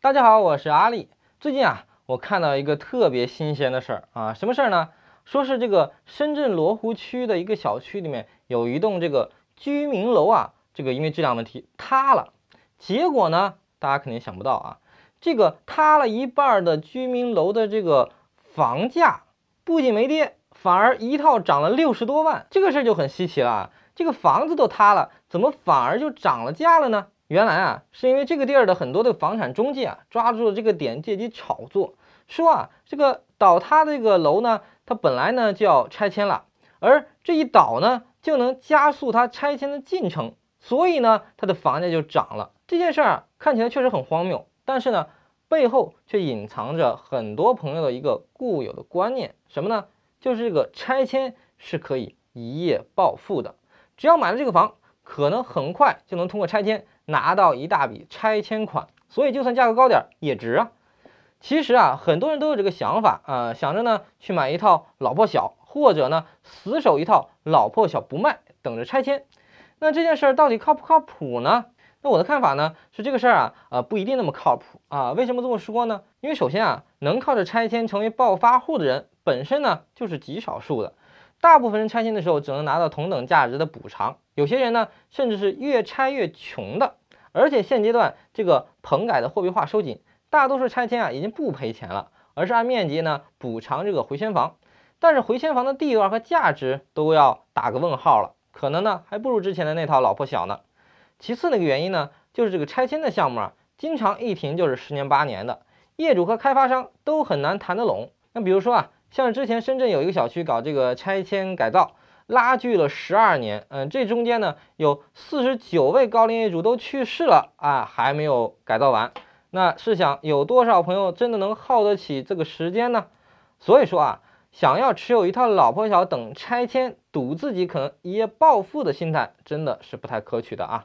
大家好，我是阿力。最近啊，我看到一个特别新鲜的事儿啊，什么事儿呢？说是这个深圳罗湖区的一个小区里面有一栋这个居民楼啊，这个因为质量问题塌了。结果呢，大家肯定想不到啊，这个塌了一半的居民楼的这个房价不仅没跌，反而一套涨了六十多万。这个事儿就很稀奇了啊，这个房子都塌了。怎么反而就涨了价了呢？原来啊，是因为这个地儿的很多的房产中介啊，抓住了这个点，借机炒作，说啊，这个倒塌的这个楼呢，它本来呢就要拆迁了，而这一倒呢，就能加速它拆迁的进程，所以呢，它的房价就涨了。这件事啊，看起来确实很荒谬，但是呢，背后却隐藏着很多朋友的一个固有的观念，什么呢？就是这个拆迁是可以一夜暴富的，只要买了这个房。可能很快就能通过拆迁拿到一大笔拆迁款，所以就算价格高点也值啊。其实啊，很多人都有这个想法啊，想着呢去买一套老破小，或者呢死守一套老破小不卖，等着拆迁。那这件事儿到底靠不靠谱呢？那我的看法呢是这个事儿啊，呃，不一定那么靠谱啊。为什么这么说呢？因为首先啊，能靠着拆迁成为暴发户的人，本身呢就是极少数的。大部分人拆迁的时候只能拿到同等价值的补偿，有些人呢甚至是越拆越穷的。而且现阶段这个棚改的货币化收紧，大多数拆迁啊已经不赔钱了，而是按面积呢补偿这个回迁房。但是回迁房的地段和价值都要打个问号了，可能呢还不如之前的那套老破小呢。其次那个原因呢就是这个拆迁的项目啊经常一停就是十年八年的，业主和开发商都很难谈得拢。那比如说啊。像之前深圳有一个小区搞这个拆迁改造，拉锯了十二年，嗯，这中间呢有四十九位高龄业主都去世了啊，还没有改造完。那试想，有多少朋友真的能耗得起这个时间呢？所以说啊，想要持有一套老破小等拆迁，赌自己可能一夜暴富的心态，真的是不太可取的啊。